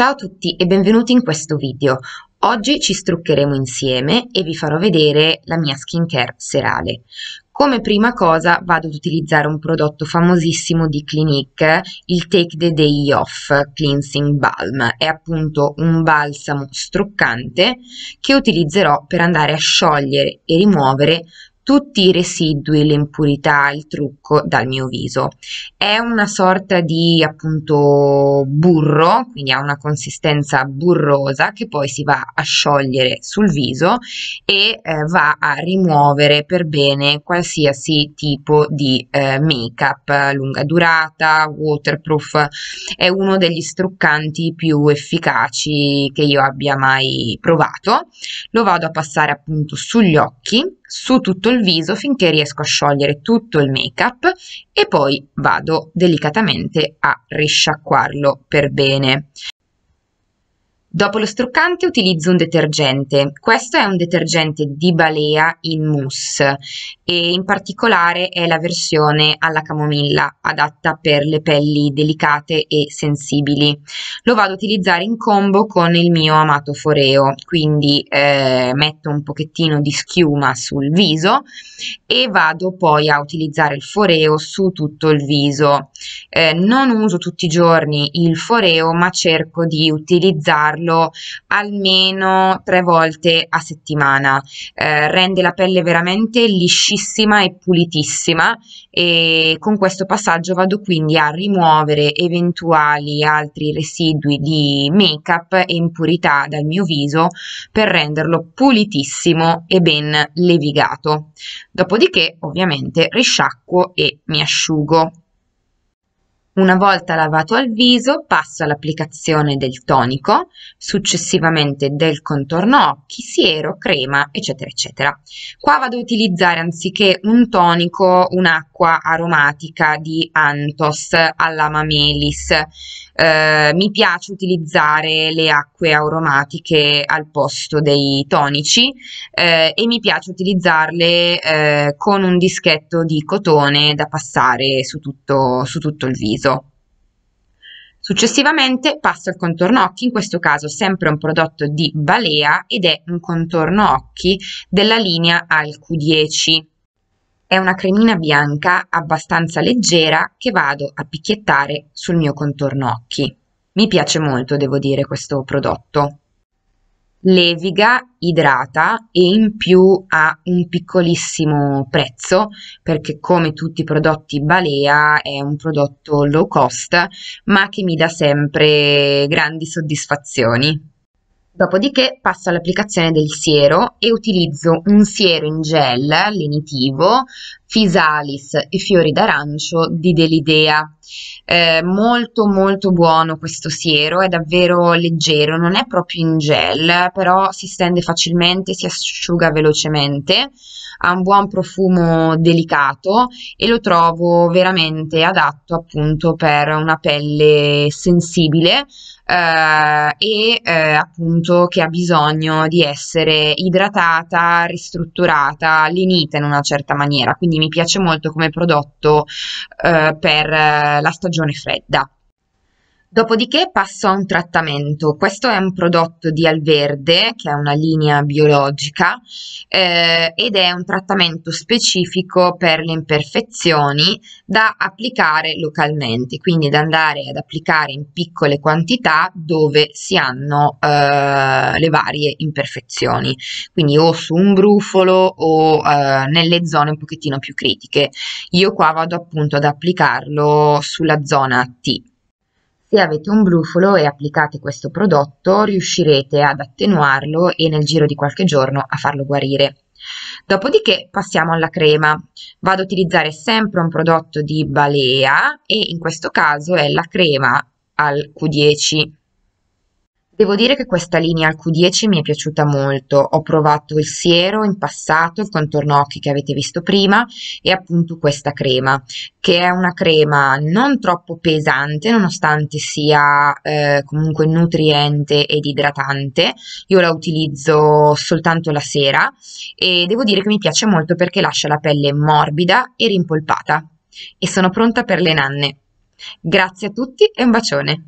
Ciao a tutti e benvenuti in questo video. Oggi ci struccheremo insieme e vi farò vedere la mia skincare serale. Come prima cosa vado ad utilizzare un prodotto famosissimo di Clinique, il Take the Day Off Cleansing Balm. È appunto un balsamo struccante che utilizzerò per andare a sciogliere e rimuovere tutti i residui, le impurità, il trucco dal mio viso. È una sorta di appunto burro, quindi ha una consistenza burrosa che poi si va a sciogliere sul viso e eh, va a rimuovere per bene qualsiasi tipo di eh, make up lunga durata, waterproof. È uno degli struccanti più efficaci che io abbia mai provato. Lo vado a passare appunto sugli occhi su tutto il viso finché riesco a sciogliere tutto il make up e poi vado delicatamente a risciacquarlo per bene Dopo lo struccante utilizzo un detergente, questo è un detergente di Balea in mousse e in particolare è la versione alla camomilla adatta per le pelli delicate e sensibili. Lo vado ad utilizzare in combo con il mio amato foreo, quindi eh, metto un pochettino di schiuma sul viso e vado poi a utilizzare il foreo su tutto il viso. Eh, non uso tutti i giorni il foreo ma cerco di utilizzarlo farlo almeno tre volte a settimana. Eh, rende la pelle veramente liscissima e pulitissima e con questo passaggio vado quindi a rimuovere eventuali altri residui di make-up e impurità dal mio viso per renderlo pulitissimo e ben levigato. Dopodiché ovviamente risciacquo e mi asciugo. Una volta lavato al viso passo all'applicazione del tonico, successivamente del contorno occhi, siero, crema, eccetera, eccetera. Qua vado ad utilizzare anziché un tonico un'acqua aromatica di Antos alla Mamelis. Eh, mi piace utilizzare le acque aromatiche al posto dei tonici eh, e mi piace utilizzarle eh, con un dischetto di cotone da passare su tutto, su tutto il viso. Successivamente passo al contorno occhi, in questo caso sempre un prodotto di Balea ed è un contorno occhi della linea al Q10. È una cremina bianca abbastanza leggera che vado a picchiettare sul mio contorno occhi. Mi piace molto, devo dire, questo prodotto leviga, idrata e in più ha un piccolissimo prezzo perché come tutti i prodotti Balea è un prodotto low cost ma che mi dà sempre grandi soddisfazioni. Dopodiché passo all'applicazione del siero e utilizzo un siero in gel lenitivo Fisalis e fiori d'arancio di Delidea. Eh, molto molto buono questo siero, è davvero leggero, non è proprio in gel, però si stende facilmente, si asciuga velocemente, ha un buon profumo delicato e lo trovo veramente adatto appunto per una pelle sensibile eh, e eh, appunto che ha bisogno di essere idratata, ristrutturata, linita in una certa maniera, quindi mi piace molto come prodotto eh, per eh, la stagione fredda. Dopodiché passo a un trattamento. Questo è un prodotto di Alverde, che è una linea biologica, eh, ed è un trattamento specifico per le imperfezioni da applicare localmente, quindi da andare ad applicare in piccole quantità dove si hanno eh, le varie imperfezioni, quindi o su un brufolo o eh, nelle zone un pochettino più critiche. Io qua vado appunto ad applicarlo sulla zona T. Se avete un brufolo e applicate questo prodotto riuscirete ad attenuarlo e nel giro di qualche giorno a farlo guarire. Dopodiché passiamo alla crema. Vado ad utilizzare sempre un prodotto di Balea e in questo caso è la crema al Q10 Devo dire che questa linea al Q10 mi è piaciuta molto, ho provato il siero in passato, il contorno occhi che avete visto prima e appunto questa crema, che è una crema non troppo pesante nonostante sia eh, comunque nutriente ed idratante, io la utilizzo soltanto la sera e devo dire che mi piace molto perché lascia la pelle morbida e rimpolpata e sono pronta per le nanne. Grazie a tutti e un bacione!